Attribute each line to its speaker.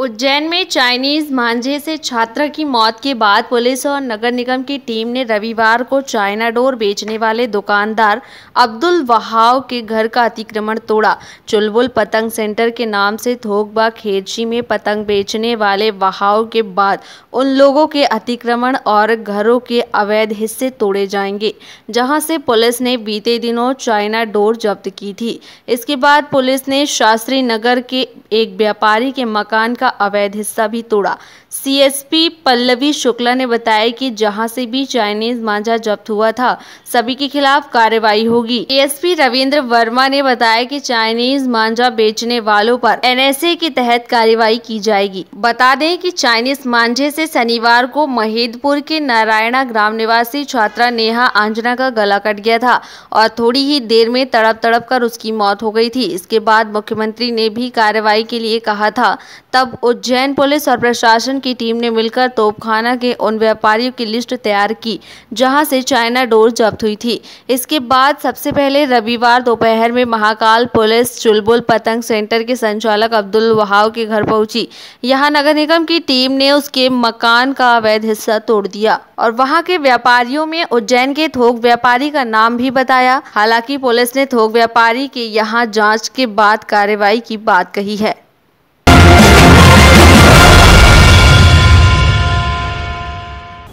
Speaker 1: उज्जैन में चाइनीज मांझे से छात्रा की मौत के बाद पुलिस और नगर निगम की टीम ने रविवार को चाइना डोर बेचने वाले दुकानदार अब्दुल वहाव के घर का अतिक्रमण तोड़ा चुलबुल पतंग सेंटर के नाम से थोकबा खेची में पतंग बेचने वाले वहाव के बाद उन लोगों के अतिक्रमण और घरों के अवैध हिस्से तोड़े जाएंगे जहाँ से पुलिस ने बीते दिनों चाइना डोर जब्त की थी इसके बाद पुलिस ने शास्त्री नगर के एक व्यापारी के मकान का का अवैध हिस्सा भी तोड़ा सीएसपी पल्लवी शुक्ला ने बताया कि जहां से भी चाइनीज मांझा जब्त हुआ था सभी के खिलाफ कार्रवाई होगी एएसपी रविंद्र वर्मा ने बताया कि चाइनीज मांझा बेचने वालों पर एनएसए के तहत कार्रवाई की जाएगी बता दें कि चाइनीज मांझे से शनिवार को महेदपुर के नारायणा ग्राम निवासी छात्रा नेहा आंजना का गला कट गया था और थोड़ी ही देर में तड़प तड़प कर उसकी मौत हो गई थी इसके बाद मुख्यमंत्री ने भी कार्रवाई के लिए कहा था तब उज्जैन पुलिस और प्रशासन की टीम ने मिलकर तोपखाना के उन व्यापारियों की लिस्ट तैयार की जहां से चाइना डोर जब्त हुई थी इसके बाद सबसे पहले रविवार दोपहर में महाकाल पुलिस चुलबुल पतंग सेंटर के संचालक अब्दुल वहाव के घर पहुंची यहां नगर निगम की टीम ने उसके मकान का अवैध हिस्सा तोड़ दिया और वहाँ के व्यापारियों में उज्जैन के थोक व्यापारी का नाम भी बताया हालांकि पुलिस ने थोक व्यापारी के यहाँ जाँच के बाद कार्रवाई की बात कही है